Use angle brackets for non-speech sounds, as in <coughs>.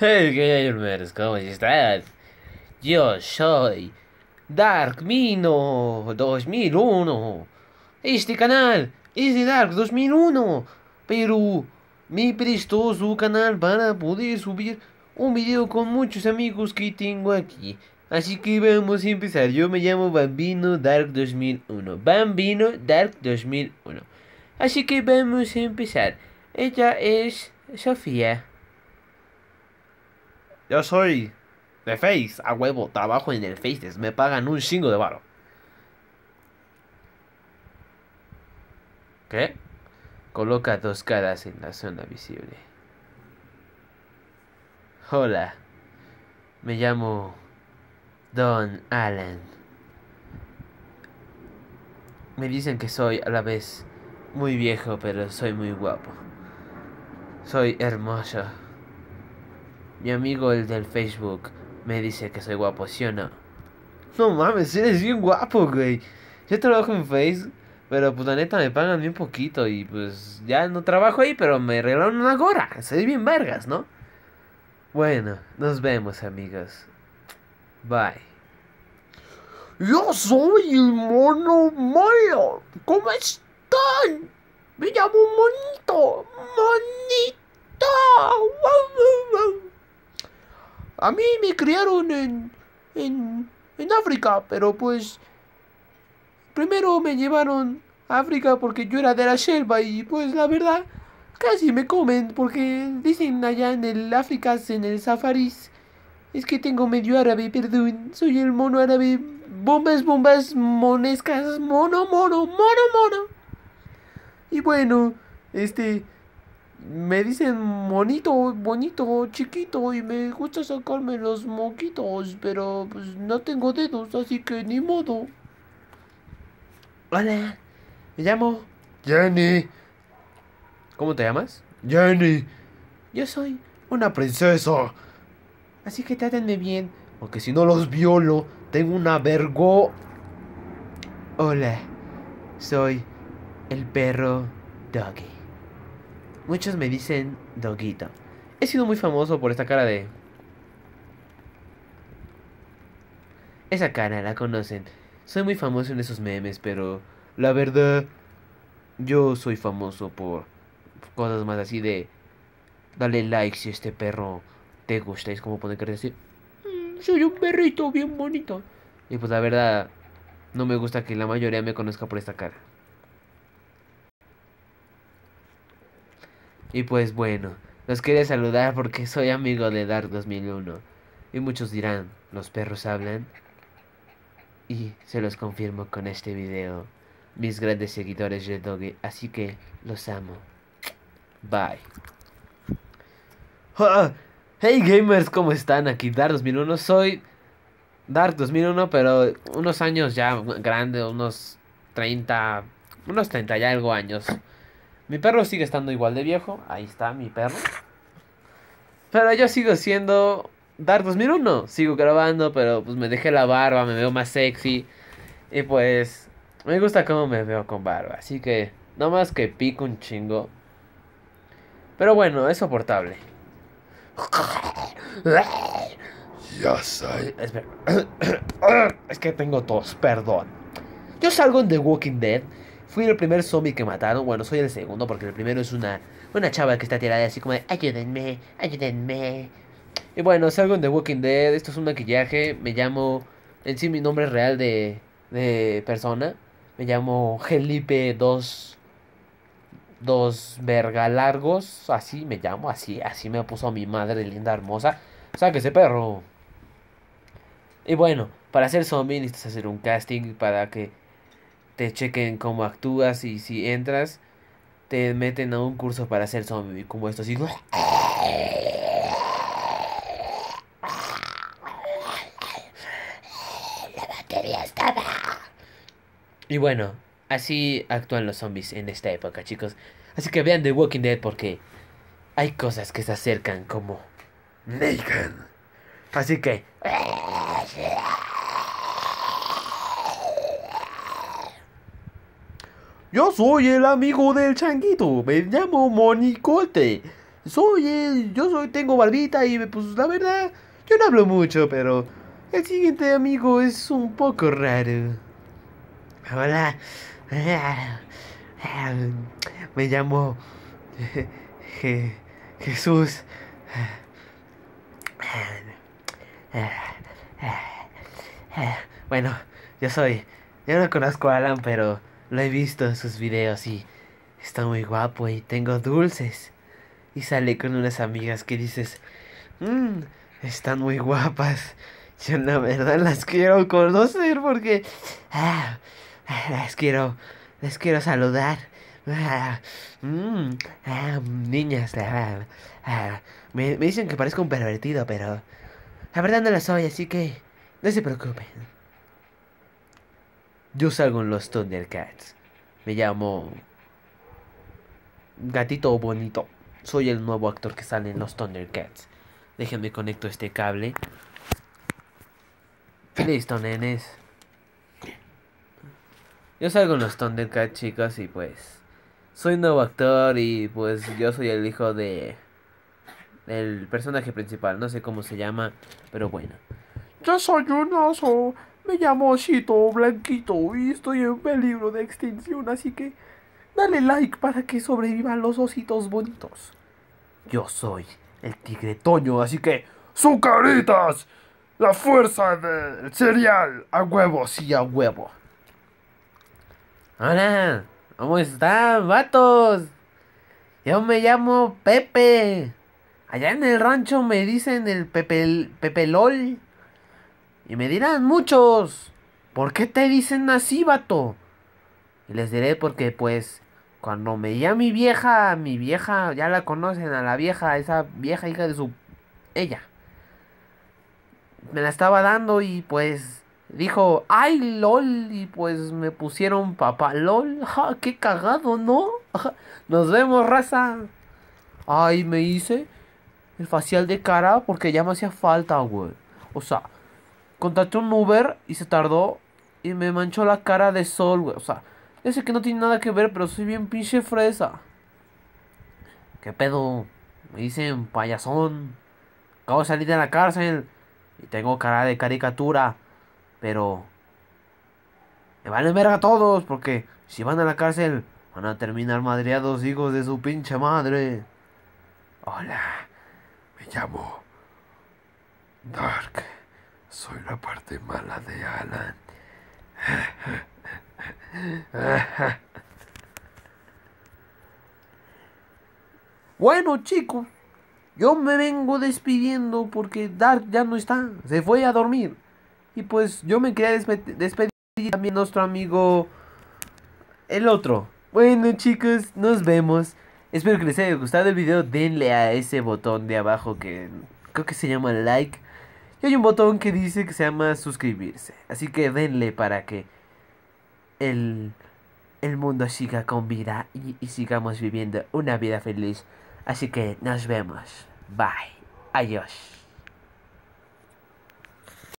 Hey gamers, ¿cómo están? Yo soy Dark Mino 2001. Este canal es de Dark 2001, pero me prestó su canal para poder subir un video con muchos amigos que tengo aquí. Así que vamos a empezar. Yo me llamo Bambino Dark 2001. Bambino Dark 2001. Así que vamos a empezar. Ella es Sofía. Yo soy de Face, a huevo, trabajo en el Face, me pagan un chingo de baro. ¿Qué? Coloca dos caras en la zona visible. Hola, me llamo Don Alan. Me dicen que soy a la vez muy viejo, pero soy muy guapo. Soy hermoso. Mi amigo el del Facebook me dice que soy guapo, ¿sí o no? No mames, eres bien guapo, güey. Yo trabajo en Facebook, pero pues neta me pagan bien poquito y pues ya no trabajo ahí, pero me regalaron una gorra. Soy bien vergas, ¿no? Bueno, nos vemos amigos. Bye. Yo soy el mono malo. ¿Cómo están? Me llamo Monito. Monito. A mí me criaron en, en, África, pero pues primero me llevaron a África porque yo era de la selva y pues la verdad casi me comen porque dicen allá en el África, en el safaris, es que tengo medio árabe, perdón, soy el mono árabe, bombas, bombas, monescas, mono, mono, mono, mono. Y bueno, este, me dicen bonito bonito, chiquito y me gusta sacarme los moquitos, pero pues no tengo dedos, así que ni modo. Hola, me llamo Jenny. ¿Cómo te llamas? Jenny. Yo soy una princesa. Así que trátenme bien, porque si no los violo, tengo una vergo... Hola, soy el perro Doggy. Muchos me dicen Doguito. He sido muy famoso por esta cara de... Esa cara la conocen. Soy muy famoso en esos memes, pero la verdad yo soy famoso por cosas más así de dale like si este perro te gusta. Es como poner que decir, mm, soy un perrito bien bonito. Y pues la verdad, no me gusta que la mayoría me conozca por esta cara. Y pues bueno, los quería saludar porque soy amigo de Dark 2001. Y muchos dirán, los perros hablan. Y se los confirmo con este video. Mis grandes seguidores de Doggy, así que los amo. Bye. Ah, hey gamers, ¿cómo están? Aquí Dark 2001, soy Dark 2001, pero unos años ya grande, unos 30, unos 30 y algo años. Mi perro sigue estando igual de viejo. Ahí está mi perro. Pero yo sigo siendo Dark 2001. Pues sigo grabando, pero pues me dejé la barba, me veo más sexy. Y pues me gusta cómo me veo con barba. Así que no más que pico un chingo. Pero bueno, es soportable. Ya soy. Eh, <coughs> es que tengo tos, perdón. Yo salgo en The Walking Dead Fui el primer zombie que mataron. Bueno, soy el segundo porque el primero es una, una chava que está tirada así como de ayúdenme, ayúdenme. Y bueno, salgo en The Walking Dead. Esto es un maquillaje. Me llamo. En sí, mi nombre real de, persona. Me llamo Felipe 2. Dos verga largos. Así me llamo. Así, así me puso mi madre linda, hermosa. Sáquese, perro. Y bueno, para hacer zombie necesitas hacer un casting para que te chequen cómo actúas y si entras, te meten a un curso para ser zombie, como estos hijos... La batería Y bueno, así actúan los zombies en esta época, chicos. Así que vean The Walking Dead porque hay cosas que se acercan como Negan. Así que... Yo soy el amigo del changuito, me llamo Monicote. Soy el, yo soy, tengo barbita y pues la verdad, yo no hablo mucho, pero el siguiente amigo es un poco raro. Hola, <laughs> me llamo Jesús. Bueno, yo soy, yo no conozco a Alan, pero... Lo he visto en sus videos y está muy guapo y tengo dulces. Y sale con unas amigas que dices, mmm, están muy guapas. Yo la verdad las quiero conocer porque ah, las quiero, las quiero saludar. mmm, niñas, me, dicen que parezco un pervertido, pero la verdad no lo soy, así que no se preocupen. Yo salgo en los Thundercats. Me llamo Gatito Bonito. Soy el nuevo actor que sale en los Thundercats. Déjenme conecto este cable. Listo, nenes. Yo salgo en los Thundercats, chicos, y pues. Soy nuevo actor y pues yo soy el hijo de. El personaje principal, no sé cómo se llama, pero bueno. Yo soy un oso. Me llamo Osito Blanquito y estoy en peligro de extinción, así que dale like para que sobrevivan los ositos bonitos. Yo soy el tigre Toño, así que ¡Sucaritas! La fuerza del cereal a huevo, y a huevo. Hola, ¿cómo están, vatos? Yo me llamo Pepe. Allá en el rancho me dicen el Pepe, Pepe LOL. Y me dirán muchos, ¿por qué te dicen así, vato? Y les diré porque pues cuando me di mi vieja, mi vieja, ya la conocen, a la vieja, esa vieja hija de su... ella. Me la estaba dando y pues dijo, ay, lol, y pues me pusieron papá, lol, ja, qué cagado, ¿no? nos vemos, raza. Ay, me hice el facial de cara porque ya me hacía falta, güey. O sea, Contraté un Uber y se tardó y me manchó la cara de sol, güey. O sea, ese que no tiene nada que ver, pero soy bien pinche fresa. ¿Qué pedo? Me dicen payasón. Acabo de salir de la cárcel y tengo cara de caricatura. Pero me van a verga a todos porque si van a la cárcel van a terminar madreados hijos de su pinche madre. Hola, me llamo Dark. Soy la parte mala de Alan. Bueno, chicos, yo me vengo despidiendo porque Dark ya no está, se fue a dormir. Y pues yo me quería despedir también nuestro amigo el otro. Bueno, chicos, nos vemos. Espero que les haya gustado el video. Denle a ese botón de abajo que creo que se llama like y hay un botón que dice que se llama suscribirse. Así que denle para que el, el mundo siga con vida y, y sigamos viviendo una vida feliz. Así que nos vemos. Bye. Adiós.